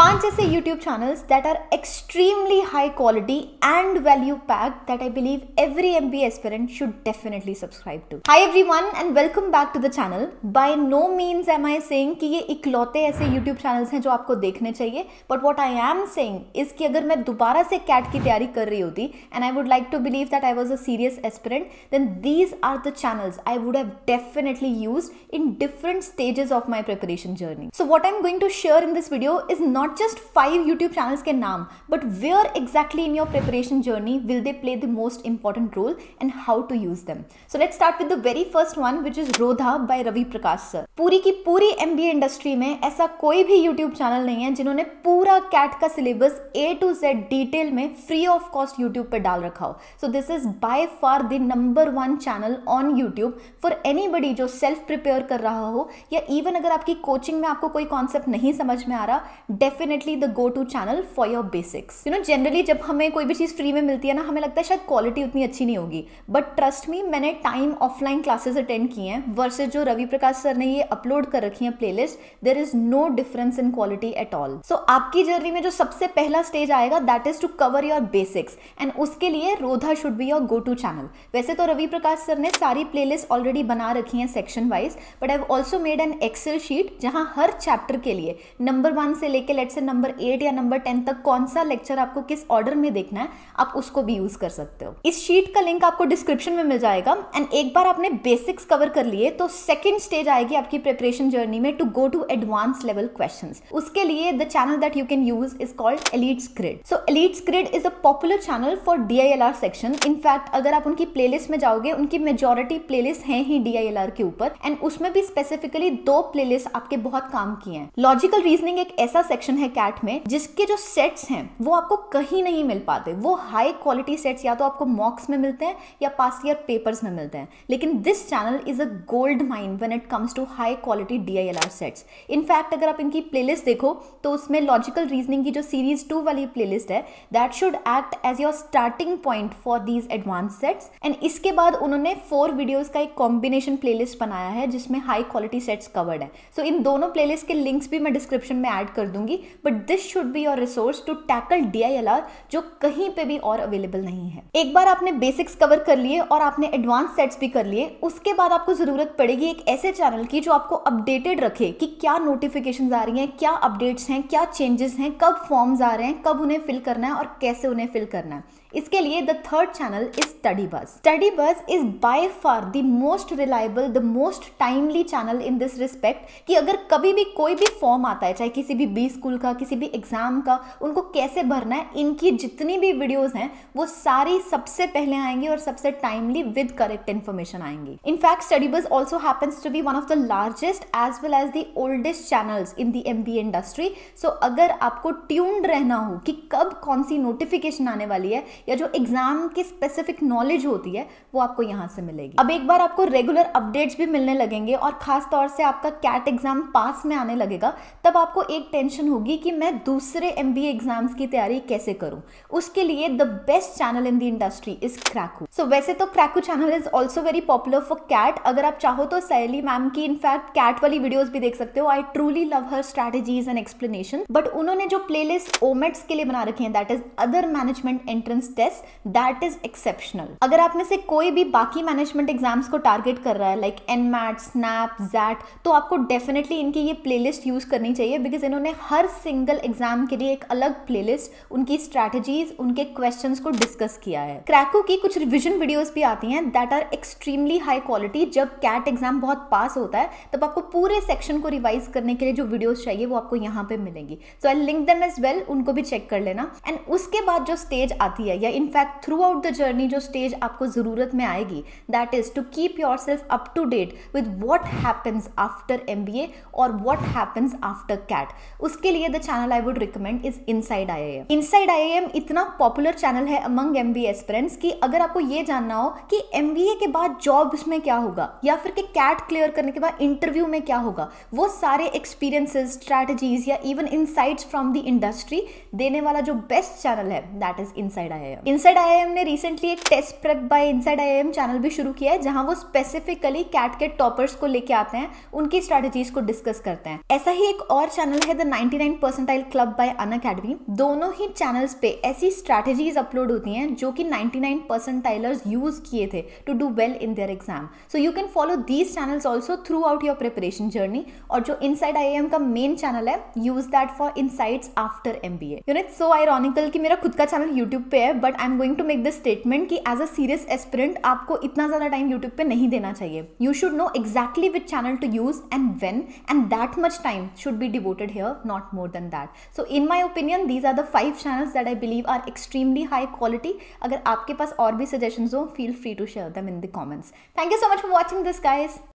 5 ऐसे YouTube channels that are extremely high quality and value packed that I believe every MBA aspirant should definitely subscribe to. Hi everyone and welcome back to the channel. By no means am I saying कि ये इकलौते ऐसे YouTube channels हैं जो आपको देखने चाहिए but what I am saying is कि अगर मैं दोबारा से CAT की तैयारी कर रही होती and I would like to believe that I was a serious aspirant then these are the channels I would have definitely used in different stages of my preparation journey. So what I'm going to share in this video is not not just five YouTube channels के नाम but where exactly in your preparation journey will they play the most important role and how to use them so let start with the very first one which is Rodha by Ravi Prakash sir पूरी की पूरी M industry में ऐसा कोई भी YouTube channel नहीं है जिन्होंने पूरा कैट का syllabus A to Z detail में फ्री ऑफ कॉस्ट यूट्यूब पर डाल रखा हो so this is by far the number one channel on YouTube for anybody जो सेल्फ प्रिपेयर कर रहा हो या इवन अगर आपकी कोचिंग में आपको कोई कॉन्सेप्ट नहीं समझ में आ रहा def definitely the go to channel for your basics you know generally जब हमें कोई भी चीज़ फ्री में मिलती है ना हमें लगता है शायद क्वालिटी उतनी अच्छी नहीं होगी बट ट्रस्ट मी मैंने टाइम ऑफलाइन क्लासेस अटेंड की हैं वर्सेज जो रवि प्रकाश सर ने ये अपलोड कर रखी है playlist there is no difference in quality at all सो आपकी जर्नी में जो सबसे पहला स्टेज आएगा that is to cover your basics and उसके लिए Rodha should be your go to channel वैसे तो रवि प्रकाश सर ने सारी प्ले लिस्ट ऑलरेडी बना रखी है section wise but I also made an excel sheet जहां हर चैप्टर के लिए नंबर वन से लेकर लेट से नंबर एट या नंबर टेन तक कौन सा लेक्चर आपको किस ऑर्डर में देखना है आप उसको भी यूज कर सकते हो इस शीट का लिंक आपको डिस्क्रिप्शन में मिल जाएगा एंड एक बार आपने बेसिक्स कवर कर लिए तो सेकेंड स्टेज आएगी आपकी प्रिपरेशन जर्नी में to go to advance level question उसके लिए the channel that you can use is called Elites Grid so Elites Grid is a popular channel for D section in fact अगर आप उनकी playlist में जाओगे उनकी मेजोरिटी प्लेलिस्ट है ही डी के ऊपर एंड उसमें भी स्पेसिफिकली दो प्लेलिस्ट आपके बहुत काम की हैं लॉजिकल रीजनिंग एक ऐसा सेक्शन कलेक्शन है कैट में जिसके जो सेट्स हैं वो आपको कहीं नहीं मिल पाते वो हाई क्वालिटी सेट्स या तो आपको मॉक्स में मिलते हैं या पास ईयर पेपर्स में मिलते हैं लेकिन this channel is a gold mind when it comes to high quality D I L R sets in fact अगर आप इनकी प्ले देखो तो उसमें लॉजिकल रीजनिंग की जो सीरीज टू वाली प्ले है that should act as your starting point for these advance sets and इसके बाद उन्होंने फोर वीडियोज का एक कॉम्बिनेशन प्ले बनाया है जिसमें हाई क्वालिटी सेट्स कवर्ड है सो so, इन दोनों प्ले के लिंक्स भी मैं डिस्क्रिप्शन में ऐड कर दूंगी but this should be your resource to tackle DILR जो कहीं पे भी और अवेलेबल नहीं है एक बार आपने बेसिक्स कवर कर लिए और आपने एडवांस सेट्स भी कर लिए उसके बाद आपको जरूरत पड़ेगी एक ऐसे चैनल की जो आपको अपडेटेड रखे कि क्या नोटिफिकेशन आ रही हैं क्या अपडेट्स हैं क्या चेंजेस हैं कब फॉर्म्स आ रहे हैं कब उन्हें फिल करना है और कैसे उन्हें फिल करना है इसके लिए the third channel is study bus study bus is by far the most reliable the most timely channel in this respect कि अगर कभी भी कोई भी फॉर्म आता है चाहे किसी भी बी स्कूल का किसी भी एग्जाम का उनको कैसे भरना है इनकी जितनी भी वीडियोज हैं वो सारी सबसे पहले आएंगी और सबसे टाइमली विद करेक्ट इन्फॉर्मेशन आएंगी in fact study bus also happens to be one of the largest as well as the oldest channel in the M industry so अगर आपको ट्यून्ड रहना हो कि कब कौन सी नोटिफिकेशन आने वाली है या जो एग्ज़ाम की स्पेसिफिक नॉलेज होती है वो आपको यहाँ से मिलेगी अब एक बार आपको रेगुलर अपडेट्स भी मिलने लगेंगे और ख़ास तौर से आपका कैट एग्ज़ाम पास में आने लगेगा तब आपको एक टेंशन होगी कि मैं दूसरे एम एग्ज़ाम्स की तैयारी कैसे करूँ उसके लिए the best channel in the industry is Cracku so वैसे तो Cracku channel is also very popular for CAT अगर आप चाहो तो सैली मैम की इनफैक्ट कैट वाली वीडियोज भी देख सकते हो I truly love her strategies and explanation but उन्होंने जो प्लेलिस्ट ओमेट्स के लिए बना रखी है that is other management entrance test that is exceptional अगर आप में से कोई भी बाकी मैनेजमेंट एग्जाम्स को टारगेट कर रहा है like an MAT SNAP XAT तो आपको डेफिनेटली इनकी ये प्लेलिस्ट यूज करनी चाहिए बिकॉज इन्होंने हर सिंगल एग्जाम के लिए एक अलग प्लेलिस्ट उनकी स्ट्रैटेजीज उनके क्वेश्चन को डिस्कस किया है क्रैको की कुछ रिविजन वीडियोज भी आती हैं that are extremely high quality जब कैट एग्जाम बहुत पास होता है तब आपको पूरे सेक्शन को रिवाइज करने के लिए जो वीडियोज चाहिए वो आपको यहाँ पे मिलेंगी so I link them as well उनको भी चेक कर लेना एंड उसके बाद जो स्टेज आती है या in fact throughout the journey जो स्टेज आपको ज़रूरत में आएगी that is to keep yourself up to date with what happens after M B A और वॉट हैपन्स आफ्टर कैट उसके लिए the channel I would recommend is inside I I M inside I I M इतना popular channel है among M B aspirants की अगर आपको ये जानना हो कि एम बी ए के बाद जॉब में क्या होगा या फिर कि कैट क्लियर करने के बाद इंटरव्यू में क्या होगा वो सारे एक्सपीरियंसेस स्ट्रैटेजीज या even insights from the industry देने वाला जो बेस्ट चैनल है that is inside I I M inside I M ने रिसेंटली एक test prep by inside I M channel भी शुरू किया है जहां वो स्पेसिफिकली कैट के टॉपर्स को लेके आते हैं उनकी स्ट्रेटेजीज को डिस्कस करते हैं ऐसा ही एक और चैनल है the ninety nine percentile club by Unacademy दोनों ही चैनल्स पे ऐसी स्ट्रैटेजीज अपलोड होती हैं जो कि 99 परसेंटाइलर्स यूज किए थे to do well in their exam so you can follow these channels also throughout your preparation journey और जो इन साइड आई का मेन चैनल है use that for insights after M B A unit so ironical कि मेरा खुद का channel YouTube पे है but I am going to make this statement कि एज अ सीरियस एस्पिरेंट आपको इतना ज़्यादा टाइम यूट्यूब पे नहीं देना चाहिए you should know exactly which channel to use and when and that much time should be devoted here not more than that so in my opinion these are the five channels that I believe are extremely high quality अगर आपके पास और भी suggestion हो feel free to share them in the comments thank you so much for watching this guys